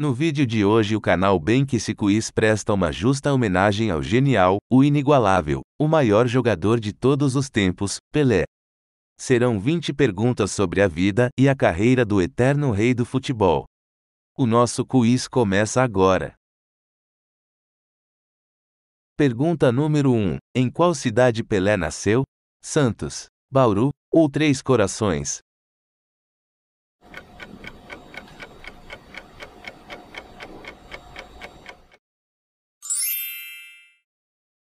No vídeo de hoje o canal Bem que se Cuiz presta uma justa homenagem ao genial, o inigualável, o maior jogador de todos os tempos, Pelé. Serão 20 perguntas sobre a vida e a carreira do eterno rei do futebol. O nosso quiz começa agora. Pergunta número 1. Em qual cidade Pelé nasceu? Santos, Bauru ou Três Corações?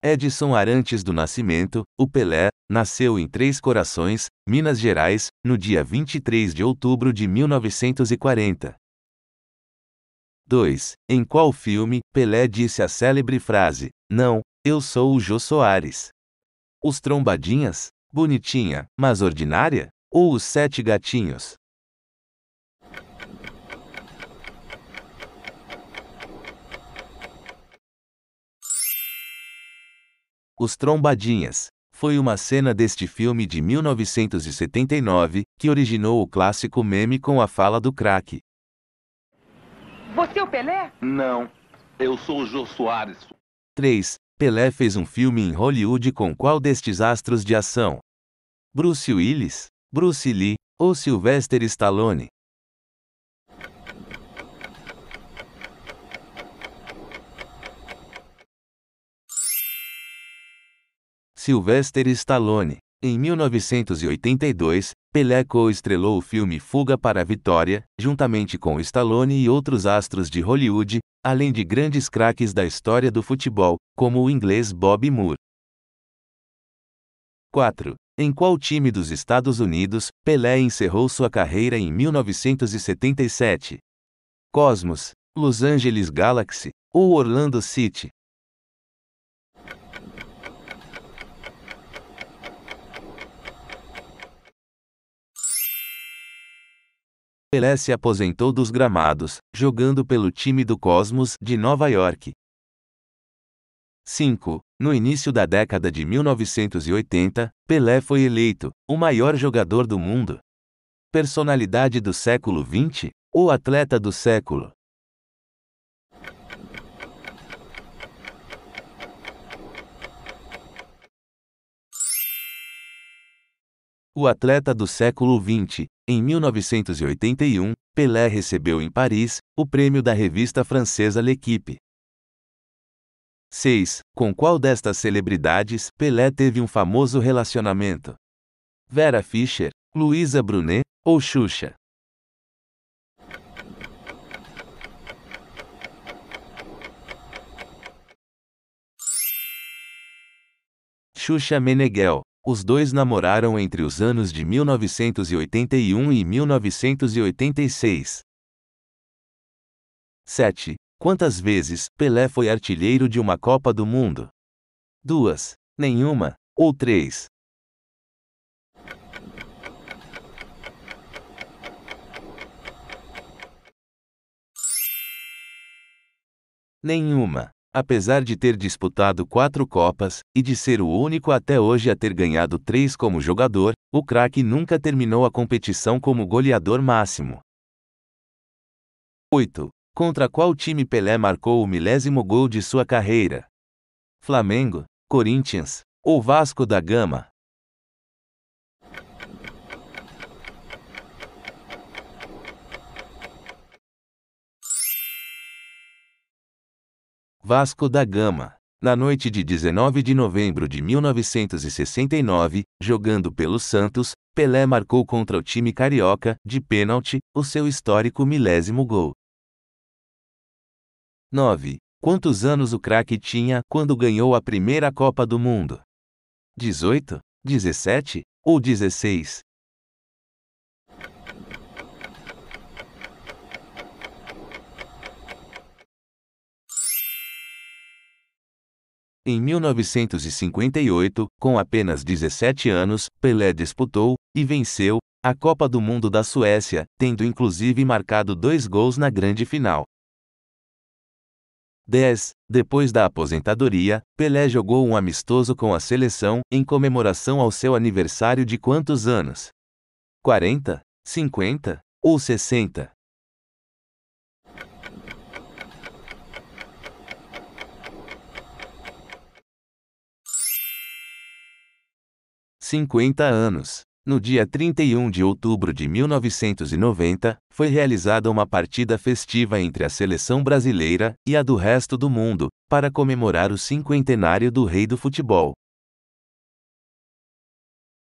Edson Arantes do Nascimento, o Pelé, nasceu em Três Corações, Minas Gerais, no dia 23 de outubro de 1940. 2. Em qual filme Pelé disse a célebre frase: Não, eu sou o Jô Soares? Os Trombadinhas? Bonitinha, mas ordinária? Ou os Sete Gatinhos? Os Trombadinhas. Foi uma cena deste filme de 1979 que originou o clássico meme com a fala do craque. Você é o Pelé? Não, eu sou o Jô Soares. 3. Pelé fez um filme em Hollywood com qual destes astros de ação? Bruce Willis, Bruce Lee ou Sylvester Stallone? Sylvester Stallone. Em 1982, Pelé co-estrelou o filme Fuga para a Vitória, juntamente com Stallone e outros astros de Hollywood, além de grandes craques da história do futebol, como o inglês Bob Moore. 4. Em qual time dos Estados Unidos Pelé encerrou sua carreira em 1977? Cosmos, Los Angeles Galaxy ou Orlando City? Pelé se aposentou dos gramados, jogando pelo time do Cosmos de Nova York. 5. No início da década de 1980, Pelé foi eleito o maior jogador do mundo. Personalidade do século XX, ou atleta do século. O atleta do século XX em 1981, Pelé recebeu em Paris o prêmio da revista francesa L'Equipe. 6. Com qual destas celebridades Pelé teve um famoso relacionamento? Vera Fischer, Luísa Brunet ou Xuxa? Xuxa Meneghel, os dois namoraram entre os anos de 1981 e 1986. 7. Quantas vezes Pelé foi artilheiro de uma Copa do Mundo? Duas, nenhuma, ou três? Nenhuma apesar de ter disputado quatro Copas e de ser o único até hoje a ter ganhado três como jogador, o craque nunca terminou a competição como goleador máximo. 8. Contra qual time Pelé marcou o milésimo gol de sua carreira? Flamengo, Corinthians ou Vasco da Gama? Vasco da Gama. Na noite de 19 de novembro de 1969, jogando pelo Santos, Pelé marcou contra o time carioca, de pênalti, o seu histórico milésimo gol. 9. Quantos anos o craque tinha quando ganhou a primeira Copa do Mundo? 18? 17? Ou 16? Em 1958, com apenas 17 anos, Pelé disputou e venceu a Copa do Mundo da Suécia, tendo inclusive marcado dois gols na grande final. 10. Depois da aposentadoria, Pelé jogou um amistoso com a seleção, em comemoração ao seu aniversário de quantos anos? 40? 50? Ou 60? 50 anos. No dia 31 de outubro de 1990, foi realizada uma partida festiva entre a seleção brasileira e a do resto do mundo, para comemorar o cinquentenário do rei do futebol.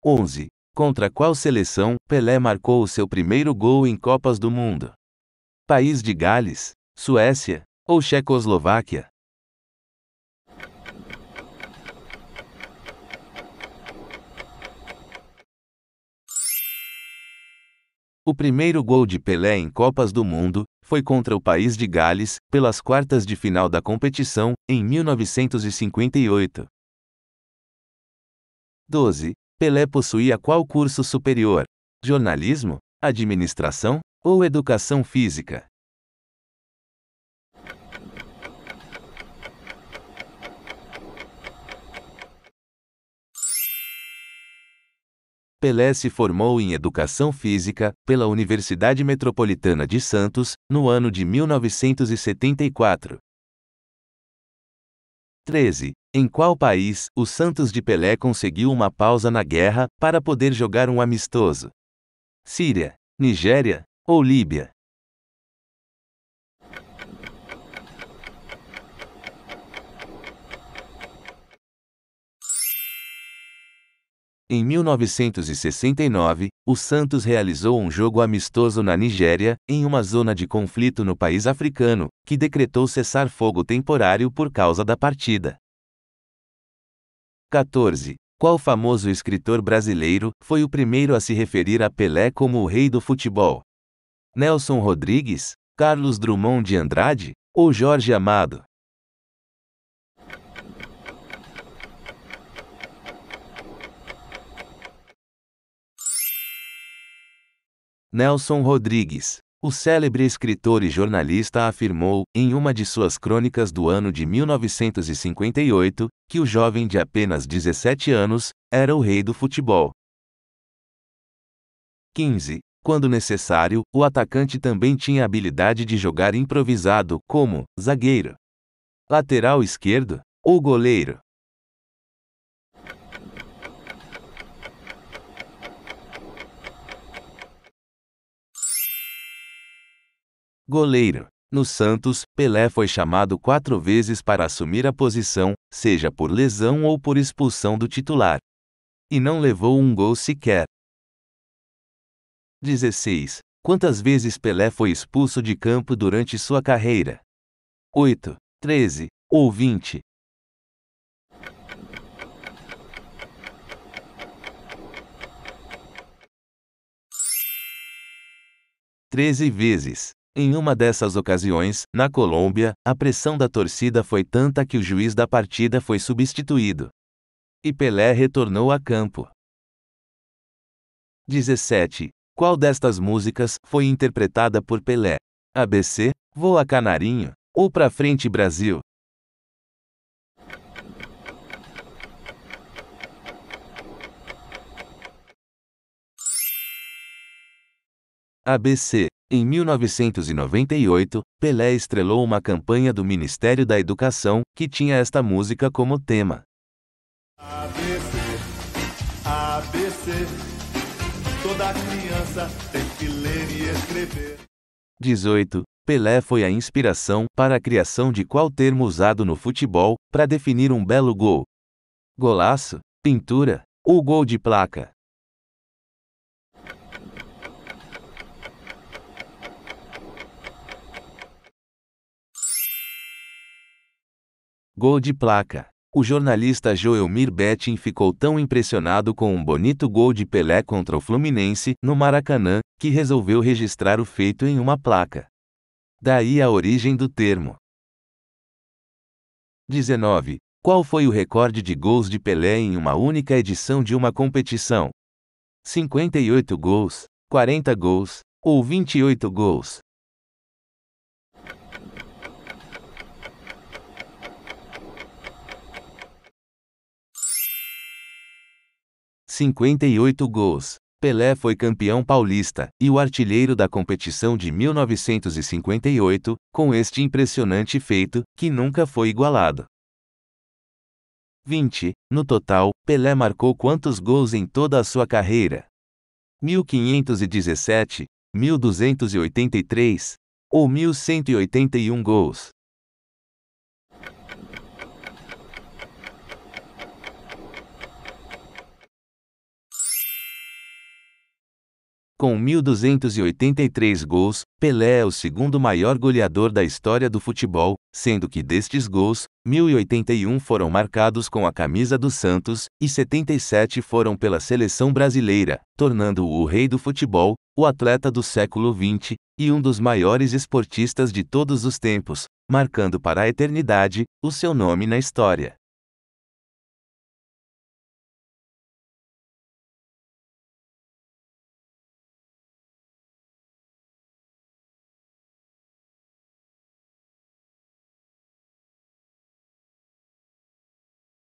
11. Contra qual seleção Pelé marcou o seu primeiro gol em Copas do Mundo? País de Gales, Suécia ou Checoslováquia? O primeiro gol de Pelé em Copas do Mundo foi contra o país de Gales, pelas quartas de final da competição, em 1958. 12. Pelé possuía qual curso superior? Jornalismo? Administração? Ou educação física? Pelé se formou em Educação Física pela Universidade Metropolitana de Santos no ano de 1974. 13. Em qual país o Santos de Pelé conseguiu uma pausa na guerra para poder jogar um amistoso? Síria, Nigéria ou Líbia? Em 1969, o Santos realizou um jogo amistoso na Nigéria, em uma zona de conflito no país africano, que decretou cessar fogo temporário por causa da partida. 14. Qual famoso escritor brasileiro foi o primeiro a se referir a Pelé como o rei do futebol? Nelson Rodrigues? Carlos Drummond de Andrade? Ou Jorge Amado? Nelson Rodrigues, o célebre escritor e jornalista afirmou, em uma de suas crônicas do ano de 1958, que o jovem de apenas 17 anos era o rei do futebol. 15. Quando necessário, o atacante também tinha a habilidade de jogar improvisado, como zagueiro, lateral esquerdo ou goleiro. goleiro. No Santos, Pelé foi chamado quatro vezes para assumir a posição, seja por lesão ou por expulsão do titular. E não levou um gol sequer. 16. Quantas vezes Pelé foi expulso de campo durante sua carreira? 8, 13 ou 20. Treze vezes. Em uma dessas ocasiões, na Colômbia, a pressão da torcida foi tanta que o juiz da partida foi substituído. E Pelé retornou a campo. 17. Qual destas músicas foi interpretada por Pelé? ABC, Voa Canarinho ou Pra Frente Brasil? ABC em 1998, Pelé estrelou uma campanha do Ministério da Educação que tinha esta música como tema. ABC, ABC, toda criança tem que ler e escrever. 18. Pelé foi a inspiração para a criação de qual termo usado no futebol para definir um belo gol? Golaço, pintura ou gol de placa? Gol de placa. O jornalista Joelmir Betting ficou tão impressionado com um bonito gol de Pelé contra o Fluminense, no Maracanã, que resolveu registrar o feito em uma placa. Daí a origem do termo. 19. Qual foi o recorde de gols de Pelé em uma única edição de uma competição? 58 gols, 40 gols ou 28 gols. 58 gols. Pelé foi campeão paulista e o artilheiro da competição de 1958, com este impressionante feito, que nunca foi igualado. 20. No total, Pelé marcou quantos gols em toda a sua carreira? 1517, 1283 ou 1181 gols? Com 1.283 gols, Pelé é o segundo maior goleador da história do futebol, sendo que destes gols, 1.081 foram marcados com a camisa do Santos e 77 foram pela seleção brasileira, tornando-o o rei do futebol, o atleta do século XX e um dos maiores esportistas de todos os tempos, marcando para a eternidade o seu nome na história.